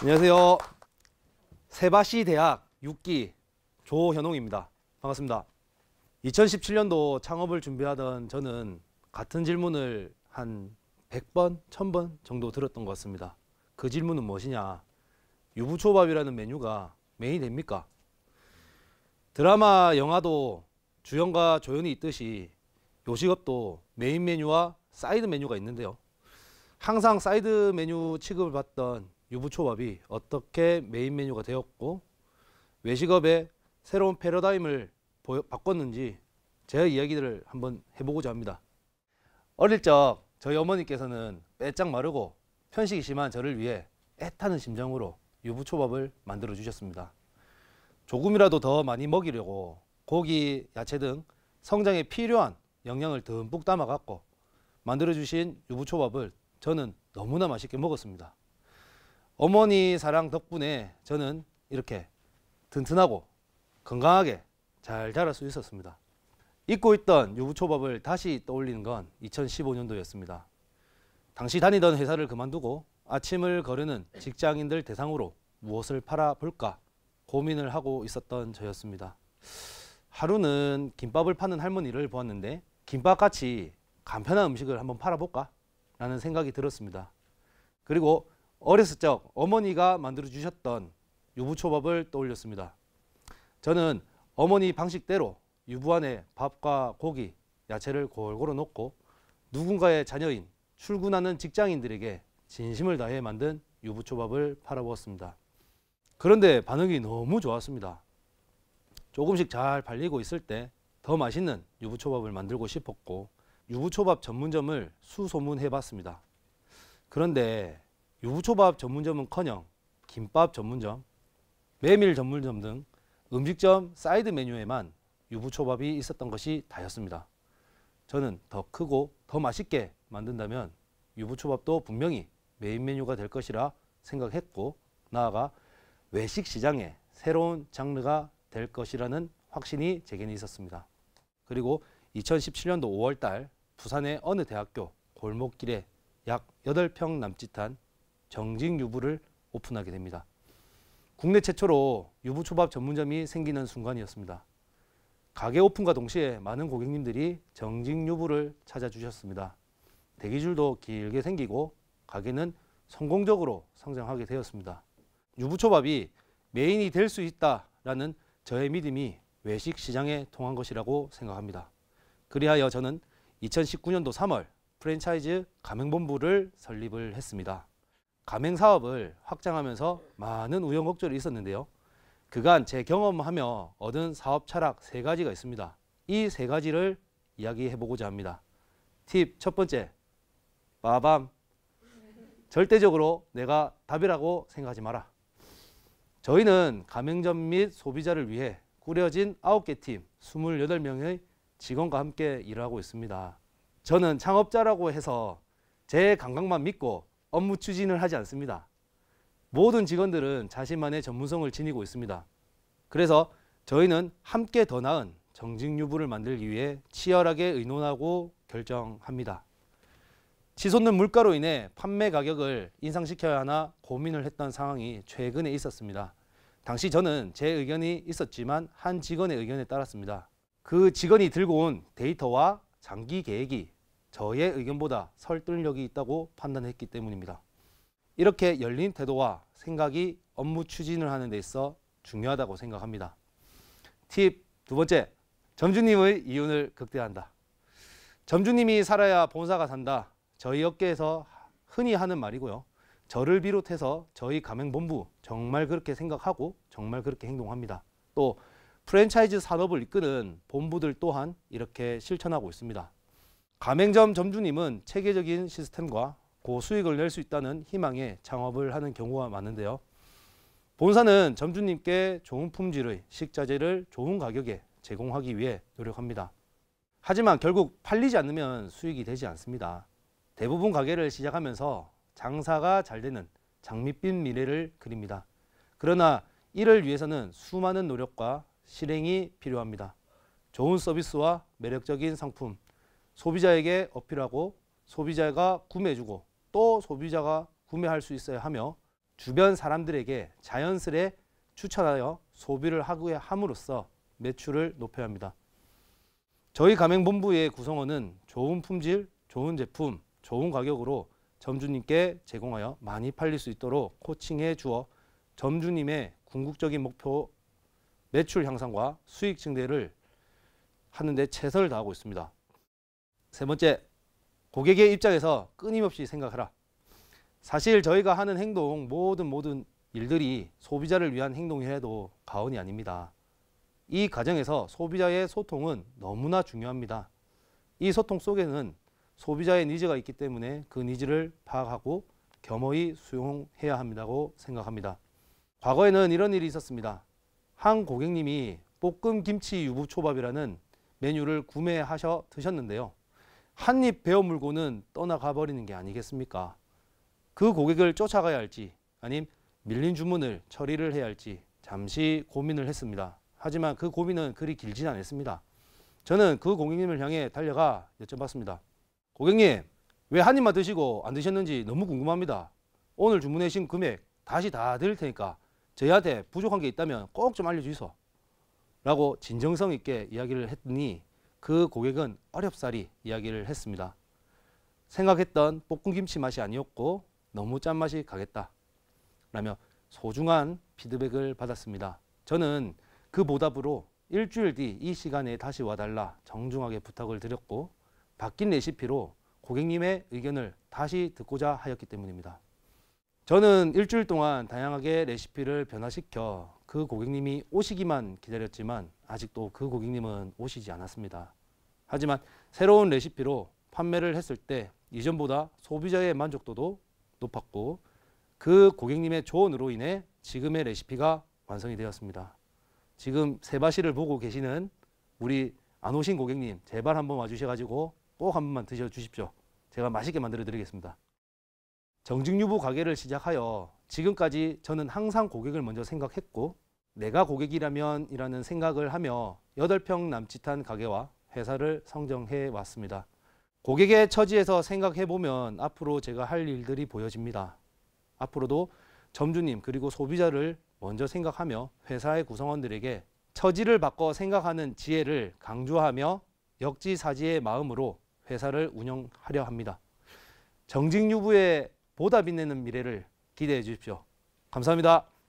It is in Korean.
안녕하세요. 세바시 대학 6기 조현웅입니다. 반갑습니다. 2017년도 창업을 준비하던 저는 같은 질문을 한 100번, 1000번 정도 들었던 것 같습니다. 그 질문은 무엇이냐? 유부초밥이라는 메뉴가 메인이 됩니까? 드라마, 영화도 주연과 조연이 있듯이 요식업도 메인 메뉴와 사이드 메뉴가 있는데요. 항상 사이드 메뉴 취급을 받던 유부초밥이 어떻게 메인 메뉴가 되었고 외식업의 새로운 패러다임을 보여, 바꿨는지 제 이야기들을 한번 해보고자 합니다. 어릴 적 저희 어머니께서는 빼짝 마르고 편식이 심한 저를 위해 애타는 심정으로 유부초밥을 만들어 주셨습니다. 조금이라도 더 많이 먹이려고 고기, 야채 등 성장에 필요한 영양을 듬뿍 담아갖고 만들어 주신 유부초밥을 저는 너무나 맛있게 먹었습니다. 어머니 사랑 덕분에 저는 이렇게 튼튼하고 건강하게 잘 자랄 수 있었습니다. 잊고 있던 유부초밥을 다시 떠올리는 건 2015년도였습니다. 당시 다니던 회사를 그만두고 아침을 거르는 직장인들 대상으로 무엇을 팔아볼까 고민을 하고 있었던 저였습니다. 하루는 김밥을 파는 할머니를 보았는데 김밥같이 간편한 음식을 한번 팔아볼까 라는 생각이 들었습니다. 그리고 어렸을 적 어머니가 만들어 주셨던 유부초밥을 떠올렸습니다. 저는 어머니 방식대로 유부 안에 밥과 고기, 야채를 골고루 넣고 누군가의 자녀인 출근하는 직장인들에게 진심을 다해 만든 유부초밥을 팔아보았습니다. 그런데 반응이 너무 좋았습니다. 조금씩 잘 팔리고 있을 때 더 맛있는 유부초밥을 만들고 싶었고 유부초밥 전문점을 수소문해봤습니다. 그런데 유부초밥 전문점은커녕 김밥 전문점, 메밀 전문점 등 음식점 사이드 메뉴에만 유부초밥이 있었던 것이 다였습니다. 저는 더 크고 더 맛있게 만든다면 유부초밥도 분명히 메인 메뉴가 될 것이라 생각했고 나아가 외식 시장에 새로운 장르가 될 것이라는 확신이 제게는 있었습니다. 그리고 2017년도 5월달 부산의 어느 대학교 골목길에 약 8평 남짓한 정직 유부를 오픈하게 됩니다. 국내 최초로 유부초밥 전문점이 생기는 순간이었습니다. 가게 오픈과 동시에 많은 고객님들이 정직 유부를 찾아주셨습니다. 대기줄도 길게 생기고 가게는 성공적으로 성장하게 되었습니다. 유부초밥이 메인이 될 수 있다라는 저의 믿음이 외식 시장에 통한 것이라고 생각합니다. 그리하여 저는 2019년도 3월 프랜차이즈 가맹본부를 설립을 했습니다. 가맹 사업을 확장하면서 많은 우여곡절이 있었는데요. 그간 제 경험하며 얻은 사업 철학 세 가지가 있습니다. 이 세 가지를 이야기해 보고자 합니다. 팁 첫 번째, 마밤. 절대적으로 내가 답이라고 생각하지 마라. 저희는 가맹점 및 소비자를 위해 꾸려진 9개 팀 28명의 직원과 함께 일하고 있습니다. 저는 창업자라고 해서 제 감각만 믿고 업무 추진을 하지 않습니다. 모든 직원들은 자신만의 전문성을 지니고 있습니다. 그래서 저희는 함께 더 나은 정직 유부를 만들기 위해 치열하게 의논하고 결정합니다. 치솟는 물가로 인해 판매 가격을 인상시켜야 하나 고민을 했던 상황이 최근에 있었습니다. 당시 저는 제 의견이 있었지만 한 직원의 의견에 따랐습니다. 그 직원이 들고 온 데이터와 장기 계획이 저의 의견보다 설득력이 있다고 판단했기 때문입니다. 이렇게 열린 태도와 생각이 업무 추진을 하는 데 있어 중요하다고 생각합니다. 팁 두 번째, 점주님의 이윤을 극대화한다. 점주님이 살아야 본사가 산다. 저희 업계에서 흔히 하는 말이고요. 저를 비롯해서 저희 가맹본부 정말 그렇게 생각하고 정말 그렇게 행동합니다. 또 프랜차이즈 산업을 이끄는 본부들 또한 이렇게 실천하고 있습니다. 가맹점 점주님은 체계적인 시스템과 고수익을 낼 수 있다는 희망에 창업을 하는 경우가 많은데요. 본사는 점주님께 좋은 품질의 식자재를 좋은 가격에 제공하기 위해 노력합니다. 하지만 결국 팔리지 않으면 수익이 되지 않습니다. 대부분 가게를 시작하면서 장사가 잘 되는 장밋빛 미래를 그립니다. 그러나 이를 위해서는 수많은 노력과 실행이 필요합니다. 좋은 서비스와 매력적인 상품, 소비자에게 어필하고 소비자가 구매해주고 또 소비자가 구매할 수 있어야 하며 주변 사람들에게 자연스레 추천하여 소비를 하게 함으로써 매출을 높여야 합니다. 저희 가맹본부의 구성원은 좋은 품질, 좋은 제품, 좋은 가격으로 점주님께 제공하여 많이 팔릴 수 있도록 코칭해 주어 점주님의 궁극적인 목표 매출 향상과 수익 증대를 하는데 최선을 다하고 있습니다. 세 번째, 고객의 입장에서 끊임없이 생각하라. 사실 저희가 하는 행동, 모든 모든 일들이 소비자를 위한 행동이라도 과언이 아닙니다. 이 과정에서 소비자의 소통은 너무나 중요합니다. 이 소통 속에는 소비자의 니즈가 있기 때문에 그 니즈를 파악하고 겸허히 수용해야 한다고 생각합니다. 과거에는 이런 일이 있었습니다. 한 고객님이 볶음 김치 유부초밥이라는 메뉴를 구매하셔 드셨는데요. 한입 베어 물고는 떠나가 버리는 게 아니겠습니까? 그 고객을 쫓아가야 할지 아님 밀린 주문을 처리를 해야 할지 잠시 고민을 했습니다. 하지만 그 고민은 그리 길진 않았습니다. 저는 그 고객님을 향해 달려가 여쭤봤습니다. 고객님, 왜 한 입만 드시고 안 드셨는지 너무 궁금합니다. 오늘 주문하신 금액 다시 다 드릴 테니까 저희한테 부족한 게 있다면 꼭 좀 알려주소 라고 진정성 있게 이야기를 했더니 그 고객은 어렵사리 이야기를 했습니다. 생각했던 볶음김치 맛이 아니었고 너무 짠맛이 가겠다 라며 소중한 피드백을 받았습니다. 저는 그 보답으로 일주일 뒤 이 시간에 다시 와달라 정중하게 부탁을 드렸고 바뀐 레시피로 고객님의 의견을 다시 듣고자 하였기 때문입니다. 저는 일주일 동안 다양하게 레시피를 변화시켜 그 고객님이 오시기만 기다렸지만 아직도 그 고객님은 오시지 않았습니다. 하지만 새로운 레시피로 판매를 했을 때 이전보다 소비자의 만족도도 높았고 그 고객님의 조언으로 인해 지금의 레시피가 완성이 되었습니다. 지금 세바시를 보고 계시는 우리 안 오신 고객님 제발 한번 와주셔가지고 꼭 한 번만 드셔 주십시오. 제가 맛있게 만들어 드리겠습니다. 정직유부 가게를 시작하여 지금까지 저는 항상 고객을 먼저 생각했고 내가 고객이라면 이라는 생각을 하며 8평 남짓한 가게와 회사를 성정해 왔습니다. 고객의 처지에서 생각해 보면 앞으로 제가 할 일들이 보여집니다. 앞으로도 점주님 그리고 소비자를 먼저 생각하며 회사의 구성원들에게 처지를 바꿔 생각하는 지혜를 강조하며 역지사지의 마음으로 회사를 운영하려 합니다. 정직유부의 보다 빛내는 미래를 기대해 주십시오. 감사합니다.